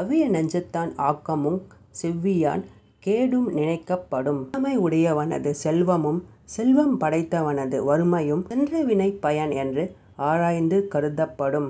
அவிய நஞ்சத்தான் ஆக்கமும் செவ்வியான் கேடும் நினைக்கப்படும். வறுமை உடையவனது செல்வமும் செல்வம் படைத்தவனது வறுமையும் சென்ற வினை பயன் என்று ஆராய்ந்து கருதப்படும்.